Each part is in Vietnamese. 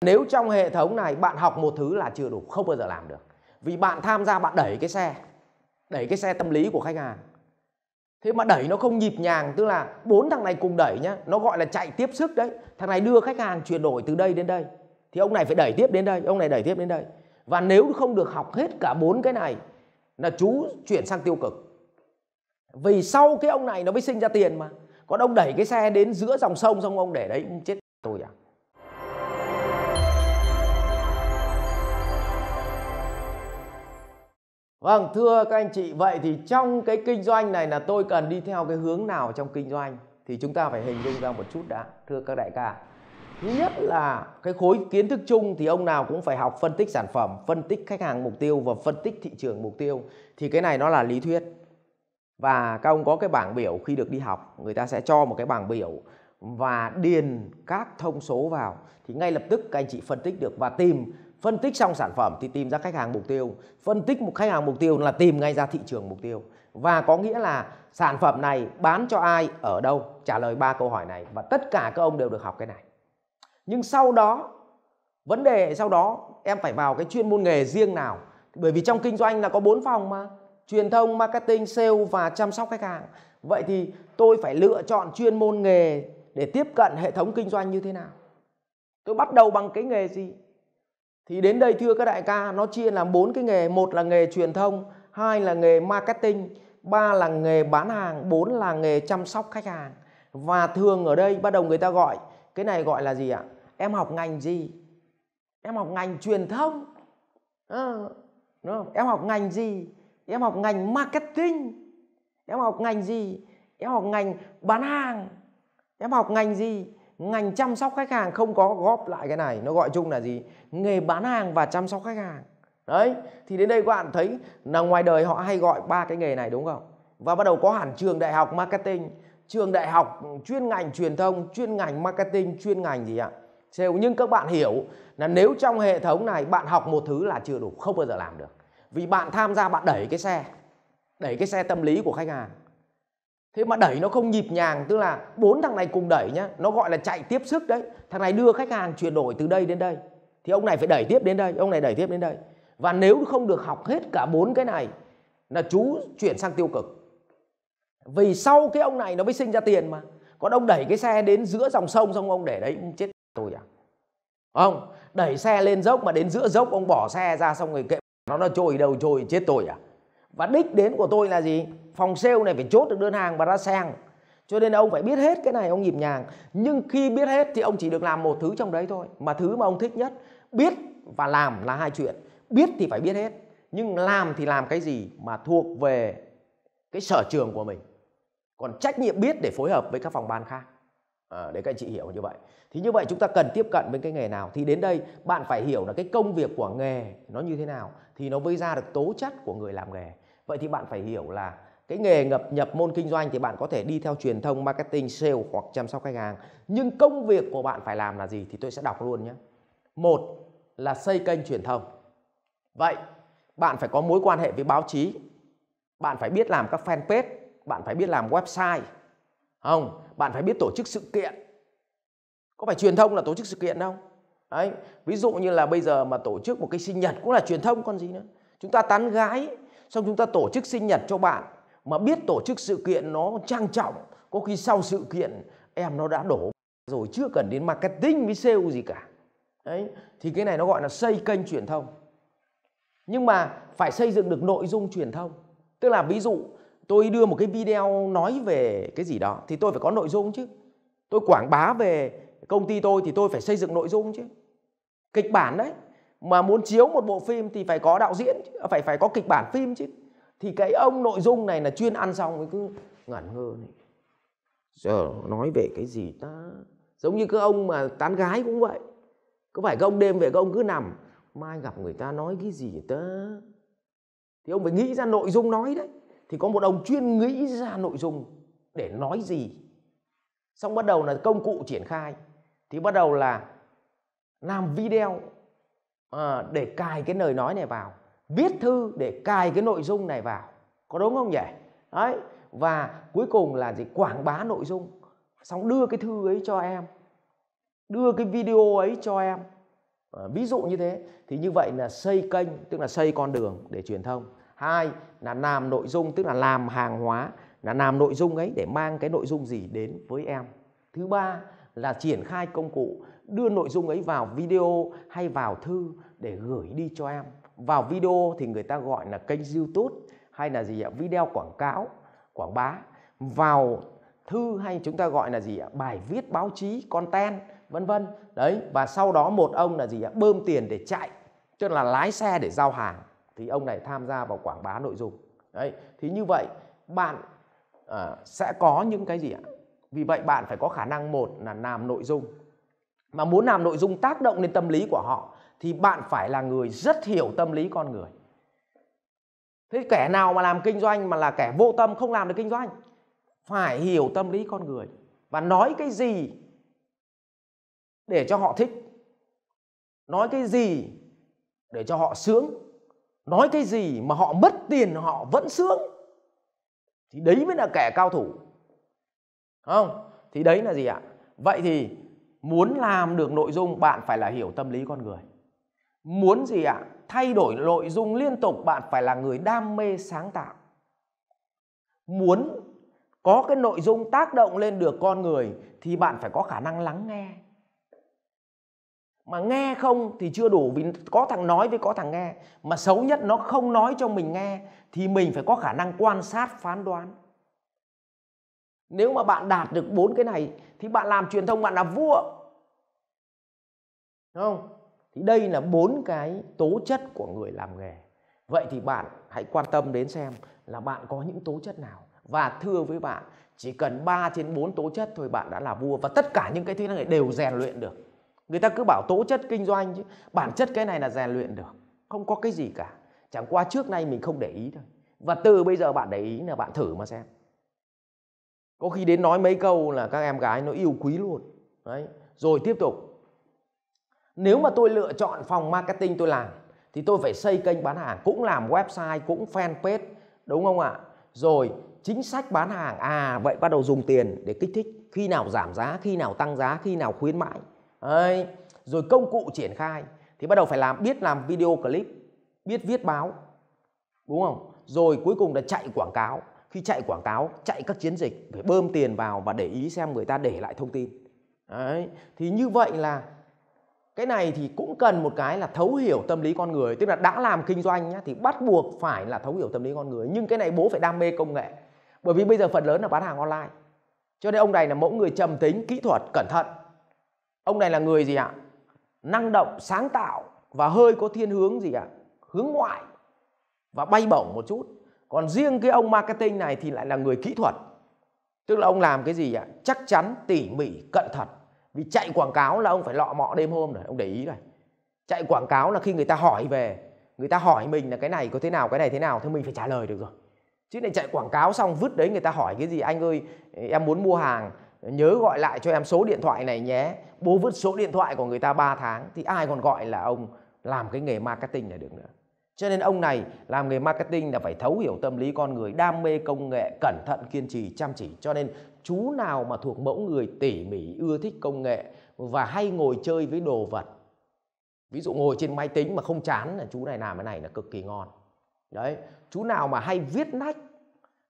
Nếu trong hệ thống này bạn học một thứ là chưa đủ, không bao giờ làm được. Vì bạn tham gia bạn đẩy cái xe, đẩy cái xe tâm lý của khách hàng. Thế mà đẩy nó không nhịp nhàng, tức là bốn thằng này cùng đẩy nhá, nó gọi là chạy tiếp sức đấy. Thằng này đưa khách hàng chuyển đổi từ đây đến đây. Thì ông này phải đẩy tiếp đến đây, ông này đẩy tiếp đến đây. Và nếu không được học hết cả bốn cái này là chú chuyển sang tiêu cực. Vì sau cái ông này nó mới sinh ra tiền mà. Còn ông đẩy cái xe đến giữa dòng sông xong ông để đấy chết tôi à. Vâng, thưa các anh chị, vậy thì trong cái kinh doanh này là tôi cần đi theo cái hướng nào trong kinh doanh? Thì chúng ta phải hình dung ra một chút đã, thưa các đại ca. Thứ nhất là cái khối kiến thức chung thì ông nào cũng phải học phân tích sản phẩm, phân tích khách hàng mục tiêu và phân tích thị trường mục tiêu. Thì cái này nó là lý thuyết. Và các ông có cái bảng biểu khi được đi học, người ta sẽ cho một cái bảng biểu và điền các thông số vào thì ngay lập tức các anh chị phân tích được và tìm phân tích xong sản phẩm thì tìm ra khách hàng mục tiêu phân tích một khách hàng mục tiêu là tìm ngay ra thị trường mục tiêu và có nghĩa là sản phẩm này bán cho ai ở đâu trả lời ba câu hỏi này và tất cả các ông đều được học cái này nhưng sau đó vấn đề sau đó em phải vào cái chuyên môn nghề riêng nào bởi vì trong kinh doanh là có bốn phòng mà truyền thông marketing sale và chăm sóc khách hàng vậy thì tôi phải lựa chọn chuyên môn nghề để tiếp cận hệ thống kinh doanh như thế nào tôi bắt đầu bằng cái nghề gì thì đến đây thưa các đại ca nó chia làm bốn cái nghề một là nghề truyền thông hai là nghề marketing ba là nghề bán hàng bốn là nghề chăm sóc khách hàng và thường ở đây bắt đầu người ta gọi cái này gọi là gì ạ em học ngành gì em học ngành truyền thông à, đúng không? em học ngành gì em học ngành marketing em học ngành gì em học ngành bán hàng em học ngành gì ngành chăm sóc khách hàng không có góp lại cái này nó gọi chung là gì nghề bán hàng và chăm sóc khách hàng đấy thì đến đây các bạn thấy là ngoài đời họ hay gọi ba cái nghề này đúng không và bắt đầu có hẳn trường đại học marketing trường đại học chuyên ngành truyền thông chuyên ngành marketing chuyên ngành gì ạ sale nhưng các bạn hiểu là nếu trong hệ thống này bạn học một thứ là chưa đủ không bao giờ làm được vì bạn tham gia bạn đẩy cái xe đẩy cái xe tâm lý của khách hàng thế mà đẩy nó không nhịp nhàng tức là bốn thằng này cùng đẩy nhá nó gọi là chạy tiếp sức đấy thằng này đưa khách hàng chuyển đổi từ đây đến đây thì ông này phải đẩy tiếp đến đây ông này đẩy tiếp đến đây và nếu không được học hết cả bốn cái này là chú chuyển sang tiêu cực vì sau cái ông này nó mới sinh ra tiền mà còn ông đẩy cái xe đến giữa dòng sông xong ông để đấy chết tôi à không đẩy xe lên dốc mà đến giữa dốc ông bỏ xe ra xong rồi kệ nó nó trôi đầu trôi chết tôi à và đích đến của tôi là gì phòng sale này phải chốt được đơn hàng và ra sàn cho nên ông phải biết hết cái này ông nhịp nhàng nhưng khi biết hết thì ông chỉ được làm một thứ trong đấy thôi mà thứ mà ông thích nhất biết và làm là hai chuyện biết thì phải biết hết nhưng làm thì làm cái gì mà thuộc về cái sở trường của mình còn trách nhiệm biết để phối hợp với các phòng ban khác à, đấy các anh chị hiểu như vậy thì như vậy chúng ta cần tiếp cận với cái nghề nào thì đến đây bạn phải hiểu là cái công việc của nghề nó như thế nào thì nó mới ra được tố chất của người làm nghề vậy thì bạn phải hiểu là cái nghề ngập nhập môn kinh doanh thì bạn có thể đi theo truyền thông marketing sale hoặc chăm sóc khách hàng nhưng công việc của bạn phải làm là gì thì tôi sẽ đọc luôn nhé một là xây kênh truyền thông vậy bạn phải có mối quan hệ với báo chí bạn phải biết làm các fanpage bạn phải biết làm website không bạn phải biết tổ chức sự kiện có phải truyền thông là tổ chức sự kiện không đấy ví dụ như là bây giờ mà tổ chức một cái sinh nhật cũng là truyền thông còn gì nữa chúng ta tán gái xong chúng ta tổ chức sinh nhật cho bạn mà biết tổ chức sự kiện nó trang trọng có khi sau sự kiện em nó đã đổ rồi chưa cần đến marketing với sale gì cả đấy thì cái này nó gọi là xây kênh truyền thông nhưng mà phải xây dựng được nội dung truyền thông tức là ví dụ tôi đưa một cái video nói về cái gì đó thì tôi phải có nội dung chứ tôi quảng bá về công ty tôi thì tôi phải xây dựng nội dung chứ kịch bản đấy mà muốn chiếu một bộ phim thì phải có đạo diễn phải phải có kịch bản phim chứ thì cái ông nội dung này là chuyên ăn xong mới cứ ngẩn ngơ này giờ nói về cái gì ta giống như cái ông mà tán gái cũng vậy có phải cái ông đêm về cái ông cứ nằm mai gặp người ta nói cái gì ta thì ông phải nghĩ ra nội dung nói đấy thì có một ông chuyên nghĩ ra nội dung để nói gì xong bắt đầu là công cụ triển khai thì bắt đầu là làm video à, để cài cái lời nói này vào viết thư để cài cái nội dung này vào có đúng không nhỉ đấy và cuối cùng là gì quảng bá nội dung xong đưa cái thư ấy cho em đưa cái video ấy cho em à, ví dụ như thế thì như vậy là xây kênh tức là xây con đường để truyền thông hai là làm nội dung tức là làm hàng hóa là làm nội dung ấy để mang cái nội dung gì đến với em thứ ba là triển khai công cụ đưa nội dung ấy vào video hay vào thư để gửi đi cho em vào video thì người ta gọi là kênh youtube hay là gì ạ video quảng cáo quảng bá vào thư hay chúng ta gọi là gì ạ bài viết báo chí content vân vân đấy và sau đó một ông là gì ạ bơm tiền để chạy tức là lái xe để giao hàng thì ông này tham gia vào quảng bá nội dung đấy thì như vậy bạn à, sẽ có những cái gì ạ vì vậy bạn phải có khả năng một là làm nội dung mà muốn làm nội dung tác động lên tâm lý của họ thì bạn phải là người rất hiểu tâm lý con người thế kẻ nào mà làm kinh doanh mà là kẻ vô tâm không làm được kinh doanh phải hiểu tâm lý con người và nói cái gì để cho họ thích nói cái gì để cho họ sướng nói cái gì mà họ mất tiền họ vẫn sướng thì đấy mới là kẻ cao thủ không thì đấy là gì ạ vậy thì muốn làm được nội dung bạn phải là hiểu tâm lý con người muốn gì ạ à? thay đổi nội dung liên tục bạn phải là người đam mê sáng tạo muốn có cái nội dung tác động lên được con người thì bạn phải có khả năng lắng nghe mà nghe không thì chưa đủ vì có thằng nói với có thằng nghe mà xấu nhất nó không nói cho mình nghe thì mình phải có khả năng quan sát phán đoán nếu mà bạn đạt được bốn cái này thì bạn làm truyền thông bạn là vua. Đúng không? Thì đây là bốn cái tố chất của người làm nghề. Vậy thì bạn hãy quan tâm đến xem là bạn có những tố chất nào. Và thưa với bạn, chỉ cần 3 trên 4 tố chất thôi bạn đã là vua và tất cả những cái thứ này đều rèn luyện được. Người ta cứ bảo tố chất kinh doanh chứ bản chất cái này là rèn luyện được, không có cái gì cả. Chẳng qua trước nay mình không để ý thôi. Và từ bây giờ bạn để ý là bạn thử mà xem có khi đến nói mấy câu là các em gái nó yêu quý luôn đấy rồi tiếp tục nếu mà tôi lựa chọn phòng marketing tôi làm thì tôi phải xây kênh bán hàng cũng làm website cũng fanpage đúng không ạ rồi chính sách bán hàng à vậy bắt đầu dùng tiền để kích thích khi nào giảm giá khi nào tăng giá khi nào khuyến mãi đấy. rồi công cụ triển khai thì bắt đầu phải làm biết làm video clip biết viết báo đúng không rồi cuối cùng là chạy quảng cáo khi chạy quảng cáo chạy các chiến dịch phải bơm tiền vào và để ý xem người ta để lại thông tin đấy thì như vậy là cái này thì cũng cần một cái là thấu hiểu tâm lý con người tức là đã làm kinh doanh nhá, thì bắt buộc phải là thấu hiểu tâm lý con người nhưng cái này bố phải đam mê công nghệ bởi vì bây giờ phần lớn là bán hàng online cho nên ông này là mẫu người trầm tính kỹ thuật cẩn thận ông này là người gì ạ năng động sáng tạo và hơi có thiên hướng gì ạ hướng ngoại và bay bổng một chút còn riêng cái ông marketing này thì lại là người kỹ thuật tức là ông làm cái gì ạ chắc chắn tỉ mỉ cẩn thận vì chạy quảng cáo là ông phải lọ mọ đêm hôm rồi ông để ý này chạy quảng cáo là khi người ta hỏi về người ta hỏi mình là cái này có thế nào cái này thế nào thì mình phải trả lời được rồi chứ này chạy quảng cáo xong vứt đấy người ta hỏi cái gì anh ơi em muốn mua hàng nhớ gọi lại cho em số điện thoại này nhé bố vứt số điện thoại của người ta 3 tháng thì ai còn gọi là ông làm cái nghề marketing này được nữa cho nên ông này làm nghề marketing là phải thấu hiểu tâm lý con người đam mê công nghệ cẩn thận kiên trì chăm chỉ cho nên chú nào mà thuộc mẫu người tỉ mỉ ưa thích công nghệ và hay ngồi chơi với đồ vật ví dụ ngồi trên máy tính mà không chán là chú này làm cái này là cực kỳ ngon đấy chú nào mà hay viết nách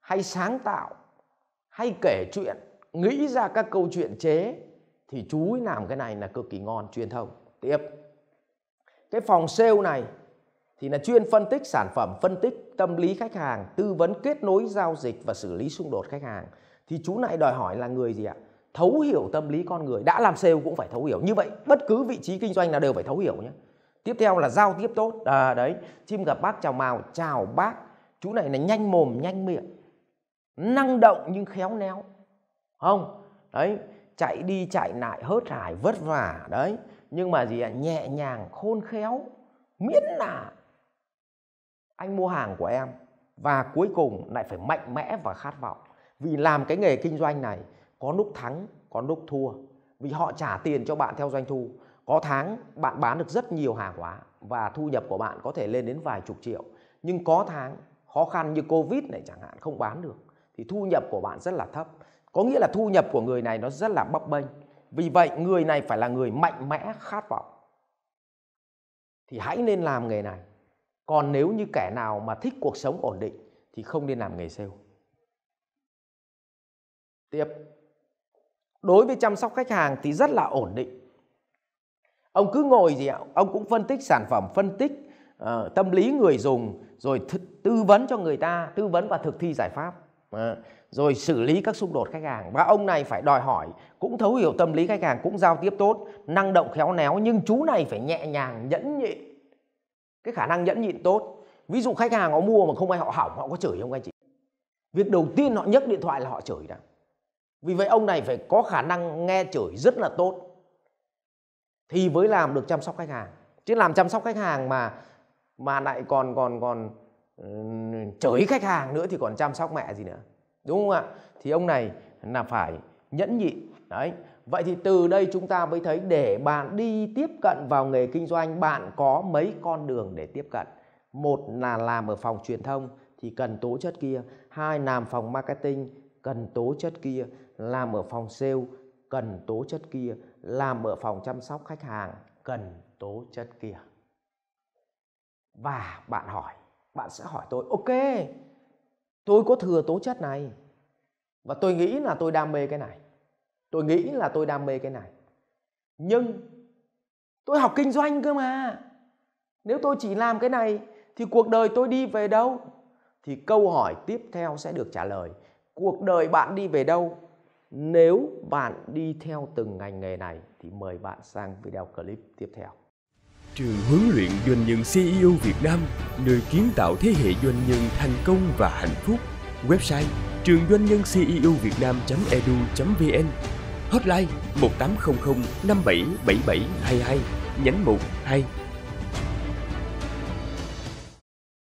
hay sáng tạo hay kể chuyện nghĩ ra các câu chuyện chế thì chú làm cái này là cực kỳ ngon truyền thông tiếp cái phòng sale này thì là chuyên phân tích sản phẩm, phân tích tâm lý khách hàng, tư vấn kết nối giao dịch và xử lý xung đột khách hàng. Thì chú này đòi hỏi là người gì ạ? Thấu hiểu tâm lý con người, đã làm sale cũng phải thấu hiểu. Như vậy bất cứ vị trí kinh doanh nào đều phải thấu hiểu nhé. Tiếp theo là giao tiếp tốt. À đấy, chim gặp bác chào mào, chào bác. Chú này là nhanh mồm, nhanh miệng. Năng động nhưng khéo léo. Không? Đấy, chạy đi chạy lại hớt hải vất vả đấy, nhưng mà gì ạ, nhẹ nhàng khôn khéo. Miễn là anh mua hàng của em và cuối cùng lại phải mạnh mẽ và khát vọng vì làm cái nghề kinh doanh này có lúc thắng có lúc thua vì họ trả tiền cho bạn theo doanh thu có tháng bạn bán được rất nhiều hàng hóa và thu nhập của bạn có thể lên đến vài chục triệu nhưng có tháng khó khăn như covid này chẳng hạn không bán được thì thu nhập của bạn rất là thấp có nghĩa là thu nhập của người này nó rất là bấp bênh vì vậy người này phải là người mạnh mẽ khát vọng thì hãy nên làm nghề này còn nếu như kẻ nào mà thích cuộc sống ổn định thì không nên làm nghề sale tiếp đối với chăm sóc khách hàng thì rất là ổn định ông cứ ngồi gì ạ ông cũng phân tích sản phẩm phân tích uh, tâm lý người dùng rồi tư vấn cho người ta tư vấn và thực thi giải pháp À, rồi xử lý các xung đột khách hàng và ông này phải đòi hỏi cũng thấu hiểu tâm lý khách hàng cũng giao tiếp tốt năng động khéo léo nhưng chú này phải nhẹ nhàng nhẫn nhịn cái khả năng nhẫn nhịn tốt ví dụ khách hàng họ mua mà không ai họ hỏng họ có chửi không anh chị việc đầu tiên họ nhấc điện thoại là họ chửi đã vì vậy ông này phải có khả năng nghe chửi rất là tốt thì mới làm được chăm sóc khách hàng chứ làm chăm sóc khách hàng mà mà lại còn còn còn chửi khách hàng nữa thì còn chăm sóc mẹ gì nữa đúng không ạ thì ông này là phải nhẫn nhịn đấy Vậy thì từ đây chúng ta mới thấy để bạn đi tiếp cận vào nghề kinh doanh bạn có mấy con đường để tiếp cận. Một là làm ở phòng truyền thông thì cần tố chất kia, hai làm phòng marketing cần tố chất kia, làm ở phòng sale cần tố chất kia, làm ở phòng chăm sóc khách hàng cần tố chất kia. Và bạn hỏi, bạn sẽ hỏi tôi, ok, tôi có thừa tố chất này và tôi nghĩ là tôi đam mê cái này tôi nghĩ là tôi đam mê cái này nhưng tôi học kinh doanh cơ mà nếu tôi chỉ làm cái này thì cuộc đời tôi đi về đâu thì câu hỏi tiếp theo sẽ được trả lời cuộc đời bạn đi về đâu nếu bạn đi theo từng ngành nghề này thì mời bạn sang video clip tiếp theo trường huấn luyện doanh nhân ceo việt nam nơi kiến tạo thế hệ doanh nhân thành công và hạnh phúc website trường doanh nhân CEO Việt Nam.edu.vn, hotline 1800 577722, nhánh 1 2